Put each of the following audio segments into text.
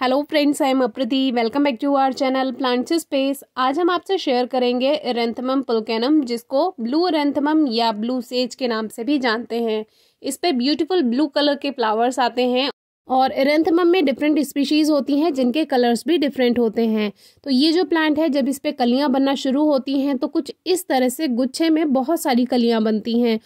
hello friends I am Aprati welcome back to our channel plants space आज हम आपसे share करेंगे रेंथमम पुलकेनम जिसको ब्लू रेंथमम या ब्लू सेज के नाम से भी जानते हैं इस पे ब्यूटीफुल ब्लू कलर के फ्लावर्स आते हैं और रेंथमम में डिफरेंट स्पीशीज़ होती हैं जिनके कलर्स भी डिफरेंट होते हैं तो ये जो प्लांट है जब इस पर कलियाँ बनना शुरू होती हैं तो कुछ इस तरह से गुच्छे में बहुत सारी कलियाँ बनती हैं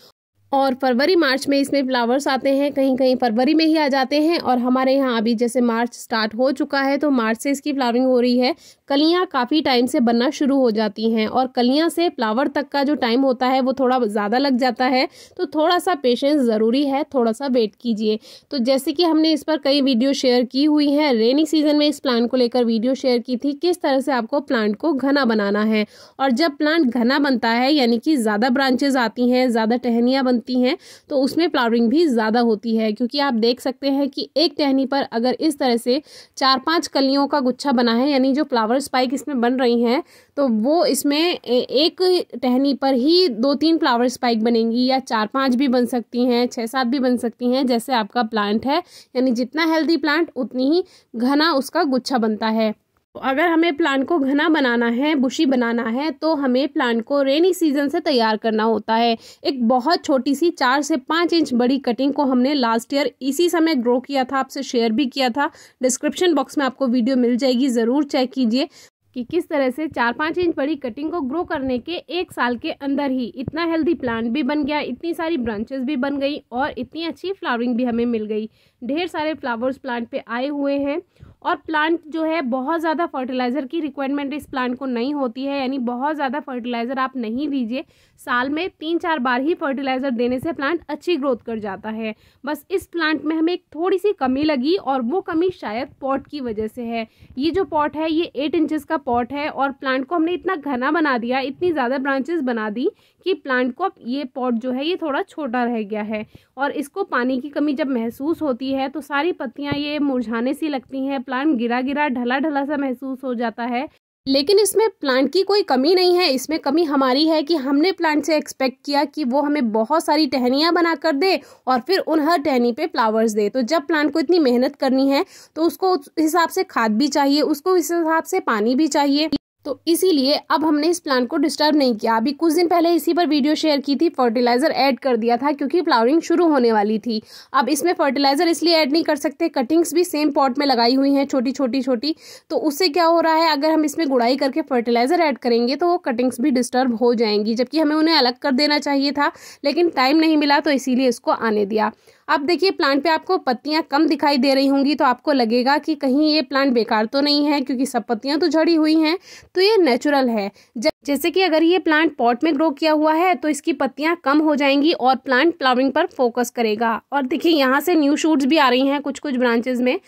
और फरवरी मार्च में इसमें फ्लावर्स आते हैं कहीं कहीं फरवरी में ही आ जाते हैं और हमारे यहाँ अभी जैसे मार्च स्टार्ट हो चुका है तो मार्च से इसकी फ्लावरिंग हो रही है कलियाँ काफ़ी टाइम से बनना शुरू हो जाती हैं और कलियाँ से फ्लावर तक का जो टाइम होता है वो थोड़ा ज़्यादा लग जाता है तो थोड़ा सा पेशेंस ज़रूरी है थोड़ा सा वेट कीजिए तो जैसे कि हमने इस पर कई वीडियो शेयर की हुई है रेनी सीजन में इस प्लांट को लेकर वीडियो शेयर की थी किस तरह से आपको प्लांट को घना बनाना है और जब प्लांट घना बनता है यानी कि ज़्यादा ब्रांचेज आती हैं ज़्यादा टहनियाँ बनती हैं तो उसमें फ्लावरिंग भी ज़्यादा होती है क्योंकि आप देख सकते हैं कि एक टहनी पर अगर इस तरह से चार पांच कलियों का गुच्छा बना है यानी जो फ्लावर स्पाइक इसमें बन रही हैं तो वो इसमें एक टहनी पर ही दो तीन फ्लावर स्पाइक बनेंगी या चार पाँच भी बन सकती हैं छः सात भी बन सकती हैं जैसे आपका प्लांट है यानी जितना हेल्दी प्लांट उतनी ही घना उसका गुच्छा बनता है तो अगर हमें प्लांट को घना बनाना है बुशी बनाना है तो हमें प्लांट को रेनी सीजन से तैयार करना होता है एक बहुत छोटी सी चार से पाँच इंच बड़ी कटिंग को हमने लास्ट ईयर इसी समय ग्रो किया था आपसे शेयर भी किया था डिस्क्रिप्शन बॉक्स में आपको वीडियो मिल जाएगी ज़रूर चेक कीजिए कि किस तरह से चार पाँच इंच बड़ी कटिंग को ग्रो करने के एक साल के अंदर ही इतना हेल्दी प्लांट भी बन गया इतनी सारी ब्रांचेस भी बन गई और इतनी अच्छी फ्लावरिंग भी हमें मिल गई ढेर सारे फ्लावर्स प्लांट पे आए हुए हैं और प्लांट जो है बहुत ज़्यादा फर्टिलाइज़र की रिक्वायरमेंट इस प्लांट को नहीं होती है यानी बहुत ज़्यादा फर्टिलाइज़र आप नहीं दीजिए साल में तीन चार बार ही फर्टिलाइज़र देने से प्लांट अच्छी ग्रोथ कर जाता है बस इस प्लांट में हमें एक थोड़ी सी कमी लगी और वो कमी शायद पॉट की वजह से है ये जो पॉट है ये एट इंचज़ का पॉट है और प्लांट को हमने इतना घना बना दिया इतनी ज़्यादा ब्रांचेस बना दी कि प्लांट को ये पॉट जो है ये थोड़ा छोटा रह गया है और इसको पानी की कमी जब महसूस होती है तो सारी पत्तियाँ ये मुरझाने सी लगती हैं प्लांट गिरा गिरा ढला ढला सा महसूस हो जाता है लेकिन इसमें प्लांट की कोई कमी नहीं है इसमें कमी हमारी है कि हमने प्लांट से एक्सपेक्ट किया कि वो हमें बहुत सारी टहनियाँ बना कर दे और फिर उन हर टहनी पे फ्लावर्स दे तो जब प्लांट को इतनी मेहनत करनी है तो उसको उस हिसाब से खाद भी चाहिए उसको इस हिसाब से पानी भी चाहिए तो इसीलिए अब हमने इस प्लांट को डिस्टर्ब नहीं किया अभी कुछ दिन पहले इसी पर वीडियो शेयर की थी फर्टिलाइज़र ऐड कर दिया था क्योंकि फ्लावरिंग शुरू होने वाली थी अब इसमें फर्टिलाइज़र इसलिए ऐड नहीं कर सकते कटिंग्स भी सेम पॉट में लगाई हुई हैं छोटी छोटी छोटी तो उससे क्या हो रहा है अगर हम इसमें गुड़ाई करके फर्टिलाइज़र ऐड करेंगे तो वो कटिंग्स भी डिस्टर्ब हो जाएंगी जबकि हमें उन्हें अलग कर देना चाहिए था लेकिन टाइम नहीं मिला तो इसीलिए इसको आने दिया अब देखिए प्लांट पे आपको पत्तियां कम दिखाई दे रही होंगी तो आपको लगेगा कि कहीं ये प्लांट बेकार तो नहीं है क्योंकि सब पत्तियां तो झड़ी हुई हैं तो ये नेचुरल है जैसे कि अगर ये प्लांट पॉट में ग्रो किया हुआ है तो इसकी पत्तियां कम हो जाएंगी और प्लांट फ्लावरिंग पर फोकस करेगा और देखिए यहाँ से न्यू शूट्स भी आ रही हैं कुछ कुछ ब्रांचेज में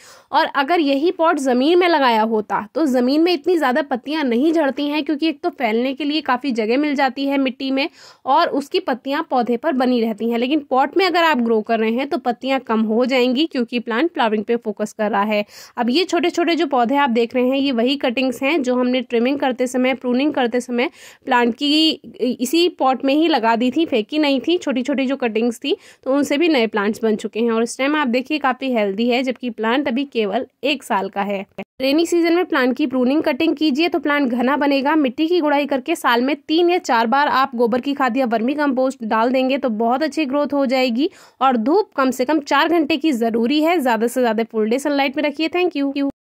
और अगर यही पॉट ज़मीन में लगाया होता तो ज़मीन में इतनी ज़्यादा पत्तियाँ नहीं झड़ती हैं क्योंकि एक तो फैलने के लिए काफ़ी जगह मिल जाती है मिट्टी में और उसकी पत्तियाँ पौधे पर बनी रहती हैं लेकिन पॉट में अगर आप ग्रो कर रहे हैं तो तो पत्तियां कम हो जाएंगी क्योंकि प्लांट फ्लावरिंग पे फोकस कर रहा है अब ये छोटे छोटे जो पौधे आप देख रहे हैं ये वही कटिंग्स हैं जो हमने ट्रिमिंग करते समय प्रूनिंग करते समय प्लांट की इसी पॉट में ही लगा दी थी फेंकी नहीं थी छोटी छोटी जो कटिंग्स थी तो उनसे भी नए प्लांट्स बन चुके हैं और इस टाइम आप देखिए काफ़ी हेल्दी है जबकि प्लांट अभी केवल एक साल का है रेनी सीजन में प्लांट की प्रूनिंग कटिंग कीजिए तो प्लांट घना बनेगा मिट्टी की गुड़ाई करके साल में तीन या चार बार आप गोबर की खाद या वर्मी कंपोस्ट डाल देंगे तो बहुत अच्छी ग्रोथ हो जाएगी और धूप कम से कम चार घंटे की जरूरी है ज़्यादा से ज़्यादा फुल डे सनलाइट में रखिए थैंक यू